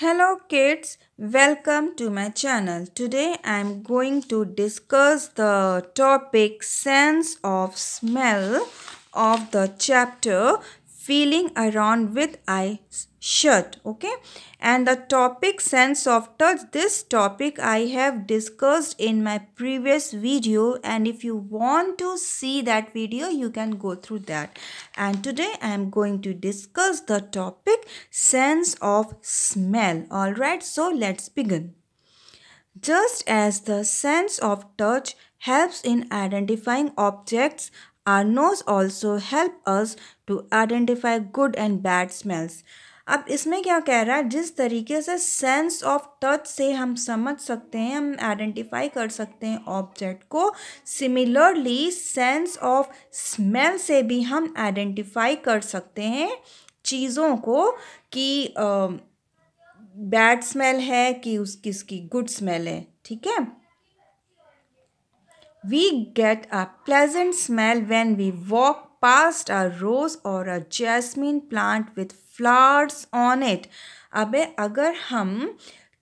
Hello kids, welcome to my channel. Today I am going to discuss the topic sense of smell of the chapter feeling around with eyes shut, okay and the topic sense of touch this topic I have discussed in my previous video and if you want to see that video you can go through that and today I am going to discuss the topic sense of smell alright so let's begin just as the sense of touch helps in identifying objects our nose also help us to identify good and bad smells अब इसमें क्या कह रहा है जिस तरीके से sense of touch से हम समझ सकते हैं हम आइडेंटिफाई कर सकते हैं ऑब्जेक्ट को सिमिलरली सेंस ऑफ स्मेल से भी हम आइडेंटिफाई कर सकते हैं चीज़ों को कि बैड स्मेल है कि उस किसकी गुड स्मेल है ठीक है We get a pleasant smell when we walk past a rose or a jasmine plant with flowers on it. अबे अगर हम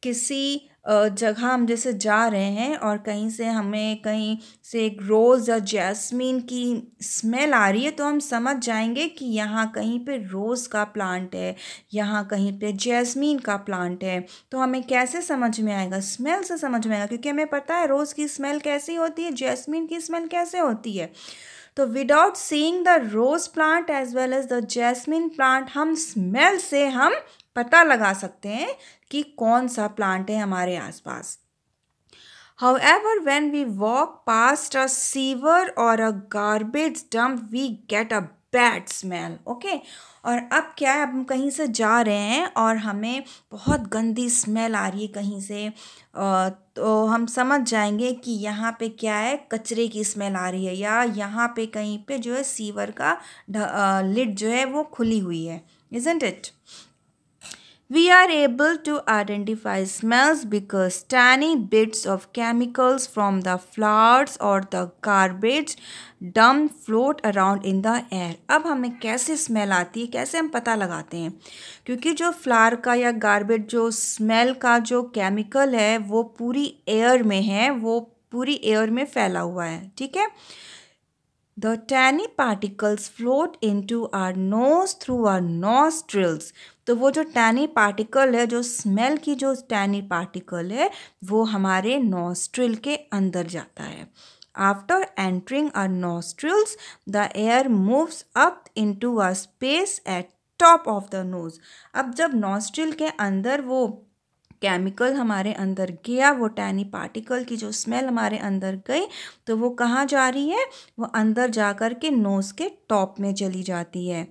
किसी जगह हम जैसे जा रहे हैं और कहीं से हमें कहीं से एक रोज़ या जैस्मिन की स्मेल आ रही है तो हम समझ जाएंगे कि यहाँ कहीं पे रोज़ का प्लांट है यहाँ कहीं पे जैस्मिन का प्लांट है तो हमें कैसे समझ में आएगा स्मेल से समझ में आएगा क्योंकि हमें पता है रोज़ की स्मेल कैसी होती है जैस्मिन की स्मेल कैसे होती है तो without seeing the rose plant as well as the jasmine plant हम स्मेल से हम पता लगा सकते हैं कि कौन सा प्लांट है हमारे आसपास एवर वेन we walk past a sewer or a garbage dump we get a bad smell okay और अब क्या है अब हम कहीं से जा रहे हैं और हमें बहुत गंदी स्मेल आ रही है कहीं से तो हम समझ जाएंगे कि यहाँ पे क्या है कचरे की स्मेल आ रही है या यहाँ पे कहीं पे जो है सीवर का लिड जो है वो खुली हुई है isn't it We are able to identify smells because tiny bits of chemicals from the flowers or the garbage dump float around in the air. ab hame kaise smell aati hai kaise hum pata lagate hain kyunki jo flower ka ya garbage jo smell ka jo chemical hai wo puri air mein hai wo puri air mein phaila hua hai theek hai The tiny particles float into our nose through our nostrils. तो वो जो टैनी particle है जो smell की जो टैनी particle है वो हमारे नोस्ट्रिल के अंदर जाता है after entering our nostrils the air moves up into a space at top of the nose अब जब नोस्ट्रिल के अंदर वो केमिकल हमारे अंदर गया वो टैनी पार्टिकल की जो स्मेल हमारे अंदर गई तो वो कहाँ जा रही है वो अंदर जा कर के नोज़ के टॉप में चली जाती है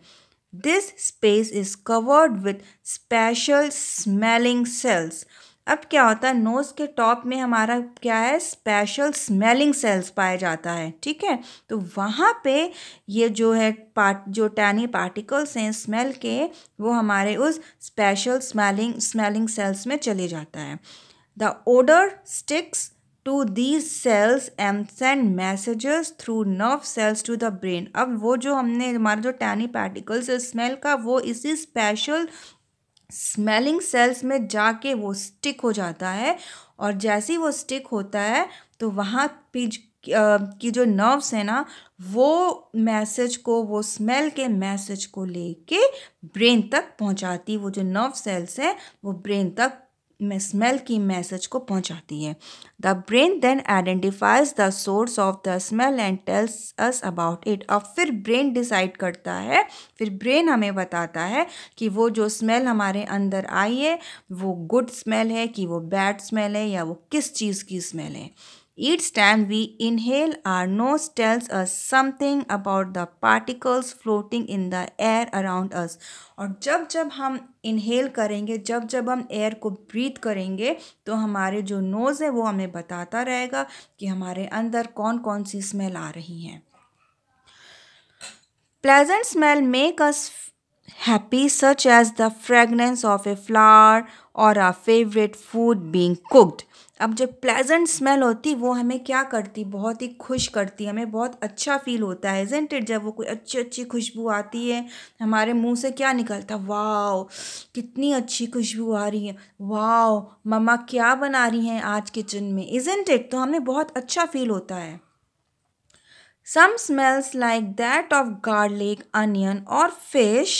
this space is covered with special smelling cells अब क्या होता है नोज़ के टॉप में हमारा क्या है स्पेशल स्मेलिंग सेल्स पाया जाता है ठीक है तो वहाँ पे ये जो है पार्ट जो टैनी पार्टिकल्स हैं स्मेल के वो हमारे उस स्पेशल स्मेलिंग स्मेलिंग सेल्स में चले जाता है the odour sticks to these cells and send messages through nerve cells to the brain अब वो जो हमने हमारा जो टैनी पार्टिकल्स स्मेल का वो इसी स्पेशल स्मेलिंग सेल्स में जाके वो स्टिक हो जाता है और जैसे ही वो स्टिक होता है तो वहाँ पिज की जो नर्व्स है ना वो मैसेज को वो स्मेल के मैसेज को लेके ब्रेन तक पहुंचाती वो जो नर्व सेल्स हैं वो ब्रेन तक में स्मेल की मैसेज को पहुंचाती है the brain then identifies the source of the smell and tells us about it अब फिर ब्रेन डिसाइड करता है फिर ब्रेन हमें बताता है कि वो जो स्मेल हमारे अंदर आई है वो गुड स्मेल है कि वो बैड स्मेल है या वो किस चीज़ की स्मेल है Each time we inhale, our nose tells us something about the particles floating in the air around us. और जब जब हम इनहेल करेंगे जब जब हम एयर को ब्रीथ करेंगे तो हमारे जो नोज़ है वो हमें बताता रहेगा कि हमारे अंदर कौन कौन सी स्मेल आ रही हैं pleasant smell make us happy such as the fragrance of a flower or our favorite food being cooked अब जो प्लेजेंट स्मेल होती वो हमें क्या करती बहुत ही खुश करती हमें बहुत अच्छा फील होता है इजेंट इट जब वो कोई अच्छी अच्छी खुशबू आती है हमारे मुंह से क्या निकलता वाओ कितनी अच्छी खुशबू आ रही है वाओ मम्मा क्या बना रही हैं आज किचन में इजेंट इट तो हमें बहुत अच्छा फील होता है some smells like that of garlic onion और फिश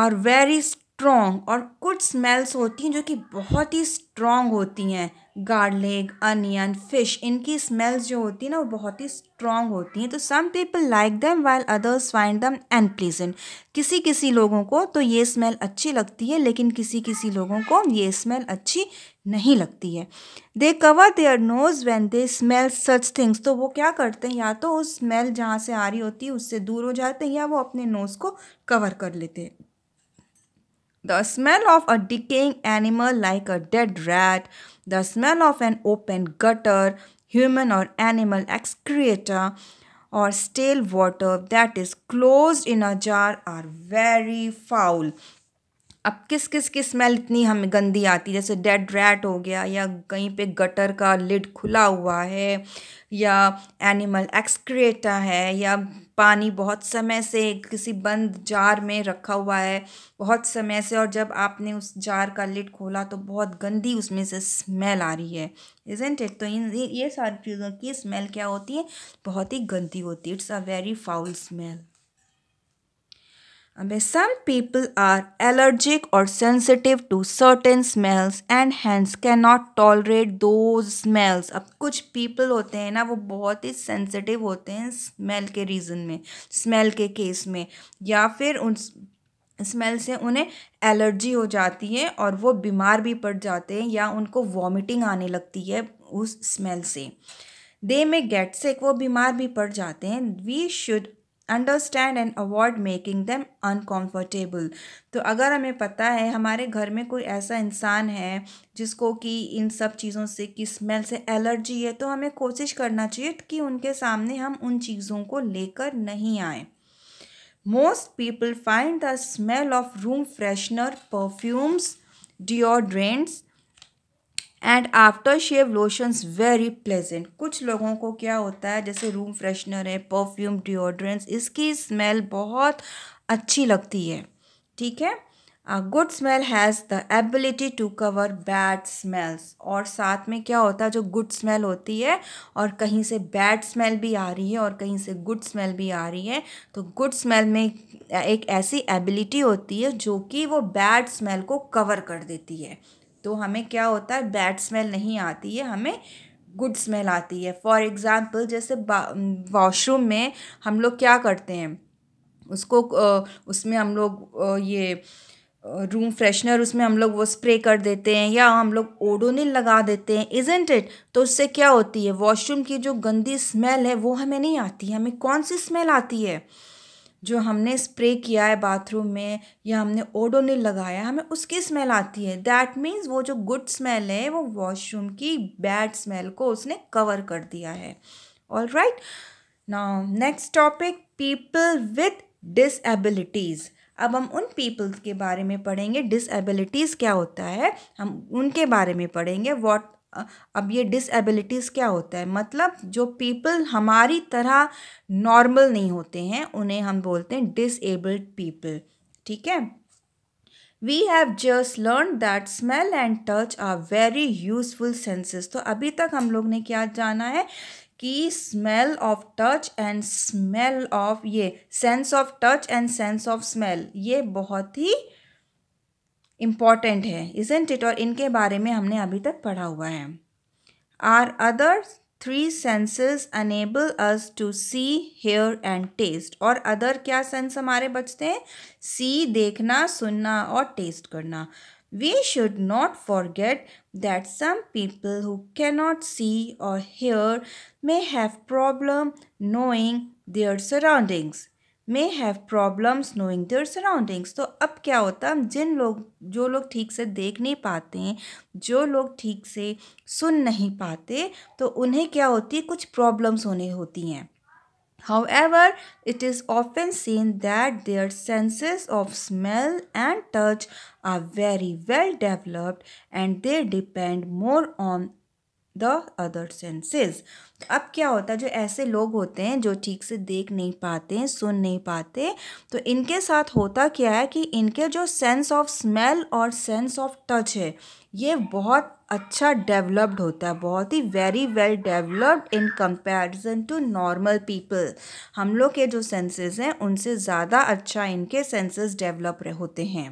आर वेरी स्ट्रॉन्ग और कुछ स्मेल्स होती हैं जो कि बहुत ही स्ट्रॉन्ग होती हैं गार्लिक अनियन फिश इनकी स्मेल्स जो होती हैं ना वो बहुत ही स्ट्रॉन्ग होती हैं तो some people like them while others find them and किसी किसी लोगों को तो ये स्मेल अच्छी लगती है लेकिन किसी किसी लोगों को ये स्मेल अच्छी नहीं लगती है they cover their nose when they smell such things तो वो क्या करते हैं या तो उस स्मेल जहाँ से आ रही होती है उससे दूर हो जाते हैं या वो अपने नोज़ को कवर कर लेते हैं The smell of a decaying animal like a dead rat, the smell of an open gutter, human or animal excreta, or stale water that is closed in a jar are very foul. अब किस किस की smell इतनी हमें गंदी आती जैसे dead rat हो गया या कहीं पे गटर का लिड खुला हुआ है या एनिमल एक्सक्रेटा है या पानी बहुत समय से किसी बंद जार में रखा हुआ है बहुत समय से और जब आपने उस जार का लिड खोला तो बहुत गंदी उसमें से स्मेल आ रही है इजेंट इट तो इन ये सारी चीज़ों की स्मेल क्या होती है बहुत ही गंदी होती है it's a very foul smell अभी सम पीपल आर एलर्जिक और sensitive to certain smells and hence can not tolerate those smells अब कुछ पीपल होते हैं ना वो बहुत ही सेंसिटिव होते हैं स्मेल के रीज़न में स्मेल के केस में या फिर उन स्मेल से उन्हें एलर्जी हो जाती है और वो बीमार भी पड़ जाते हैं या उनको वॉमिटिंग आने लगती है उस स्मेल से दे में गेट्स एक वो बीमार भी पड़ जाते हैं we should understand and avoid making them uncomfortable तो अगर हमें पता है हमारे घर में कोई ऐसा इंसान है जिसको कि इन सब चीज़ों से कि स्मेल से एलर्जी है तो हमें कोशिश करना चाहिए कि उनके सामने हम उन चीज़ों को लेकर नहीं आए most people find the smell of room freshener perfumes deodorants and after shave lotions very pleasant कुछ लोगों को क्या होता है जैसे रूम फ्रेशनर है परफ्यूम डिओड्रेंट्स इसकी स्मेल बहुत अच्छी लगती है ठीक है a good smell has the ability to cover bad smells और साथ में क्या होता है जो गुड स्मेल होती है और कहीं से बैड स्मेल भी आ रही है और कहीं से गुड स्मेल भी आ रही है तो गुड स्मेल में एक ऐसी एबिलिटी होती है जो कि वो बैड स्मेल को कवर कर देती है तो हमें क्या होता है बैड स्मेल नहीं आती है हमें गुड स्मेल आती है फॉर एग्ज़ाम्पल जैसे वॉशरूम में हम लोग क्या करते हैं उसको उसमें हम लोग ये रूम फ्रेशनर उसमें हम लोग वो स्प्रे कर देते हैं या हम लोग ओडोनिल लगा देते हैं इजेंट इट तो उससे क्या होती है वॉशरूम की जो गंदी स्मेल है वो हमें नहीं आती है हमें कौन सी स्मेल आती है जो हमने स्प्रे किया है बाथरूम में या हमने ओडोनिल लगाया हमें उसकी स्मेल आती है दैट मीन्स वो जो गुड स्मेल है वो वॉशरूम की बैड स्मेल को उसने कवर कर दिया है all right now next topic people with disabilities अब हम उन पीपल्स के बारे में पढ़ेंगे डिसएबिलिटीज़ क्या होता है हम उनके बारे में पढ़ेंगे वॉट अब ये डिसएबिलिटीज़ क्या होता है मतलब जो पीपल हमारी तरह नॉर्मल नहीं होते हैं उन्हें हम बोलते हैं डिसेबल्ड पीपल ठीक है we have just learn that smell and touch are very useful senses तो अभी तक हम लोग ने क्या जाना है कि smell of touch and smell of ये sense of touch and sense of smell ये बहुत ही इम्पॉर्टेंट है इजेंट इट और इनके बारे में हमने अभी तक पढ़ा हुआ है our other three senses enable us to see hear and taste और अदर क्या सेंस हमारे बचते हैं सी देखना सुनना और टेस्ट करना we should not forget that some people who cannot see or hear may have problem knowing their surroundings may have problems knowing their surroundings तो अब क्या होता है जिन लोग जो लोग ठीक से देख नहीं पाते हैं जो लोग ठीक से सुन नहीं पाते तो उन्हें क्या होती है कुछ प्रॉब्लम्स होने होती हैं however it is often seen that their senses of smell and touch are very well developed and they depend more on the other senses अब क्या होता है जो ऐसे लोग होते हैं जो ठीक से देख नहीं पाते सुन नहीं पाते तो इनके साथ होता क्या है कि इनके जो सेंस ऑफ स्मेल और सेंस ऑफ टच है ये बहुत अच्छा डेवलप्ड होता है बहुत ही very well developed in comparison to normal people हम लोग के जो सेंसेस हैं उनसे ज़्यादा अच्छा इनके सेंसेस डेवलप होते हैं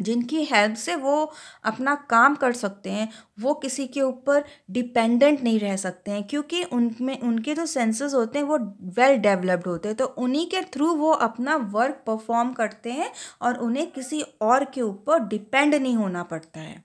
जिनकी हेल्प से वो अपना काम कर सकते हैं वो किसी के ऊपर डिपेंडेंट नहीं रह सकते हैं क्योंकि उनमें उनके जो सेंसेस होते हैं वो वेल डेवलप्ड होते हैं तो उन्हीं के थ्रू वो अपना वर्क परफॉर्म करते हैं और उन्हें किसी और के ऊपर डिपेंड नहीं होना पड़ता है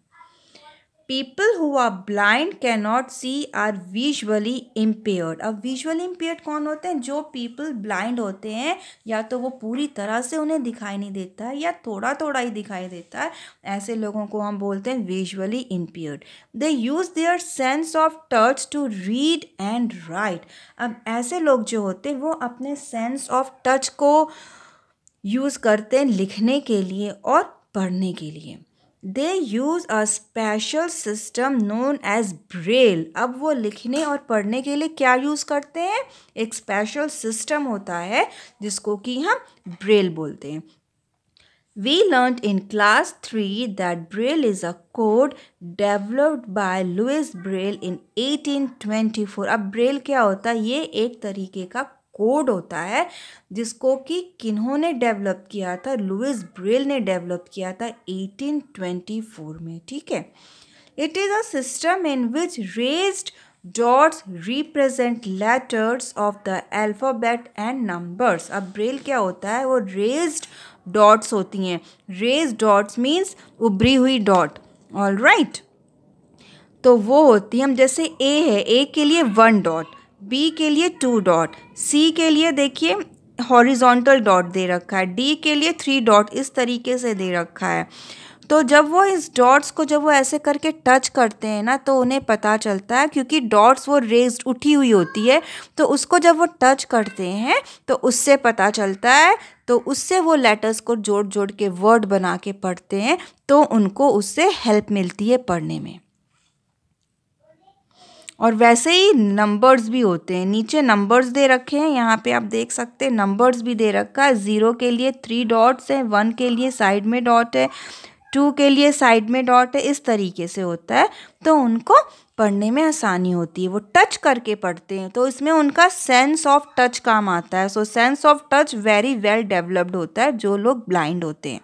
people who are blind can not see are visually impaired अब विजुअली इम्पेयर्ड कौन होते हैं जो पीपल ब्लाइंड होते हैं या तो वो पूरी तरह से उन्हें दिखाई नहीं देता है या थोड़ा थोड़ा ही दिखाई देता है ऐसे लोगों को हम बोलते हैं visually impaired they use their sense of touch to read and write अब ऐसे लोग जो होते हैं वो अपने सेंस ऑफ टच को यूज़ करते हैं लिखने के लिए और पढ़ने के लिए they use a special system known as braille अब वो लिखने और पढ़ने के लिए क्या यूज़ करते हैं एक स्पेशल सिस्टम होता है जिसको कि हम braille बोलते हैं We learned in class 3 that Braille is a code developed by Louis Braille in 1824. अब Braille क्या होता है ये एक तरीके का कोड होता है जिसको कि किन्हों ने डेवलप किया था लुइस ब्रेल ने डेवलप किया था 1824 में ठीक है it is a system in which raised dots represent letters of the alphabet and numbers अब ब्रेल क्या होता है वो रेज्ड डॉट्स होती हैं रेज डॉट्स मीन्स उभरी हुई डॉट ऑल राइट तो वो होती है हम जैसे ए है ए के लिए वन डॉट बी के लिए टू डॉट सी के लिए देखिए हॉरिजॉन्टल डॉट दे रखा है डी के लिए थ्री डॉट इस तरीके से दे रखा है तो जब वो इस डॉट्स को जब वो ऐसे करके टच करते हैं ना तो उन्हें पता चलता है क्योंकि डॉट्स वो रेज उठी हुई होती है तो उसको जब वो टच करते हैं तो उससे पता चलता है तो उससे वो लेटर्स को जोड़ जोड़ के वर्ड बना के पढ़ते हैं तो उनको उससे हेल्प मिलती है पढ़ने में और वैसे ही नंबर्स भी होते हैं नीचे नंबर्स दे रखे हैं यहाँ पे आप देख सकते हैं नंबर्स भी दे रखा है ज़ीरो के लिए थ्री डॉट्स हैं वन के लिए साइड में डॉट है टू के लिए साइड में डॉट है इस तरीके से होता है तो उनको पढ़ने में आसानी होती है वो टच करके पढ़ते हैं तो इसमें उनका सेंस ऑफ टच काम आता है so sense of touch very well developed होता है जो लोग ब्लाइंड होते हैं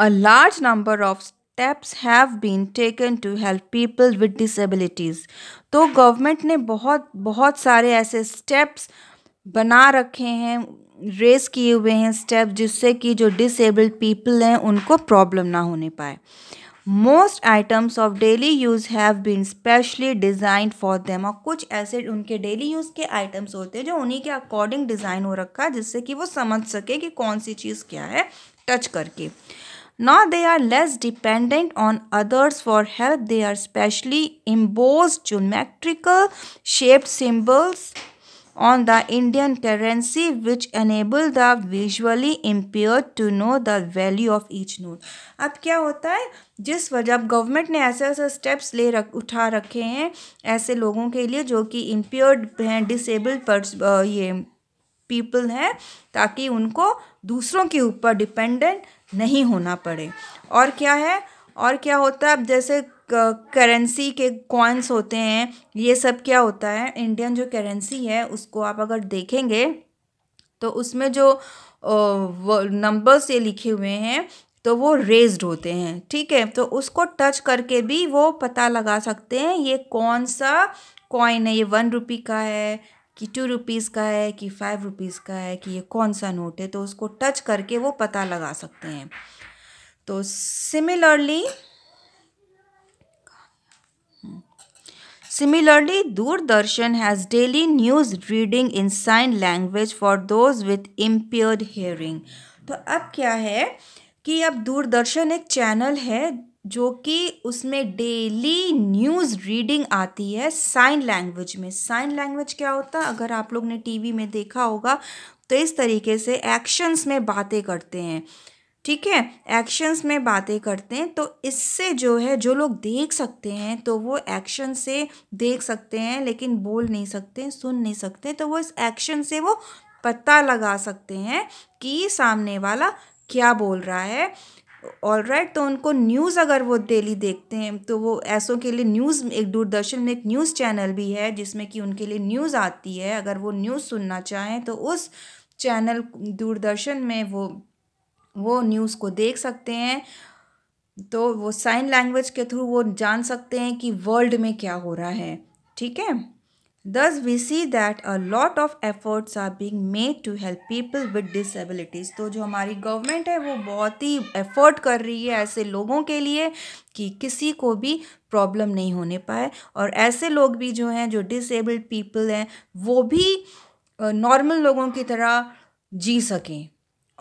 a large number of steps have been taken to help people with disabilities तो गवर्नमेंट ने बहुत बहुत सारे ऐसे स्टेप्स बना रखे हैं रेस किए हुए हैं स्टेप जिससे कि जो डिसेबल्ड पीपल हैं उनको प्रॉब्लम ना होने पाए most items of daily use have been specially designed for them और कुछ ऐसे उनके डेली यूज़ के आइटम्स होते हैं जो उन्हीं के अकॉर्डिंग डिज़ाइन हो रखा है जिससे कि वो समझ सके कि कौन सी चीज़ क्या है टच करके Now they are less dependent on others for help. They are specially embossed geometrical shaped symbols on the Indian currency which enable the visually impaired to know the value of each note. अब क्या होता है जिस वजह अब government ने ऐसे ऐसे स्टेप्स ले रख उठा रखे हैं ऐसे लोगों के लिए जो कि इम्प्योर्ड हैं डिसेबल्ड पर्स ये पीपल हैं ताकि उनको दूसरों के ऊपर डिपेंडेंट नहीं होना पड़े और क्या है और क्या होता है अब जैसे करेंसी के कॉइन्स होते हैं ये सब क्या होता है इंडियन जो करेंसी है उसको आप अगर देखेंगे तो उसमें जो नंबर्स ये लिखे हुए हैं तो वो रेज्ड होते हैं ठीक है तो उसको टच करके भी वो पता लगा सकते हैं ये कौन सा कॉइन है ये वन रुपी का है कि टू रुपीज़ का है कि फ़ाइव रुपीज़ का है कि ये कौन सा नोट है तो उसको टच करके वो पता लगा सकते हैं तो similarly Similarly, Doordarshan has daily news reading in sign language for those with impaired hearing. तो अब क्या है कि अब दूरदर्शन एक चैनल है जो कि उसमें डेली न्यूज़ रीडिंग आती है साइन लैंग्वेज में साइन लैंग्वेज क्या होता है अगर आप लोग ने टीवी में देखा होगा तो इस तरीके से एक्शंस में बातें करते हैं ठीक है एक्शंस में बातें करते हैं तो इससे जो है जो लोग देख सकते हैं तो वो एक्शन से देख सकते हैं लेकिन बोल नहीं सकते सुन नहीं सकते तो वो इस एक्शन से वो पता लगा सकते हैं कि सामने वाला क्या बोल रहा है ऑल राइट तो उनको न्यूज़ अगर वो डेली देखते हैं तो वो ऐसों के लिए न्यूज़ एक दूरदर्शन में एक न्यूज़ चैनल भी है जिसमें कि उनके लिए न्यूज़ आती है अगर वो न्यूज़ सुनना चाहें तो उस चैनल दूरदर्शन में वो वो न्यूज़ को देख सकते हैं तो वो साइन लैंग्वेज के थ्रू वो जान सकते हैं कि वर्ल्ड में क्या हो रहा है ठीक है Thus, we see that a lot of efforts are being made to help people with disabilities. तो जो हमारी government है वो बहुत ही effort कर रही है ऐसे लोगों के लिए कि किसी को भी problem नहीं होने पाए और ऐसे लोग भी जो हैं जो disabled people हैं वो भी normal लोगों की तरह जी सकें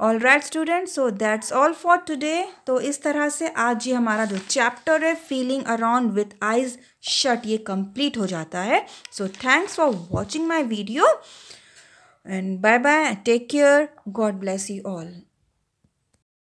all right student so that's all for today तो इस तरह से आज ये हमारा जो चैप्टर है feeling around with eyes shut ये कंप्लीट हो जाता है so thanks for watching my video and bye bye take care God bless you all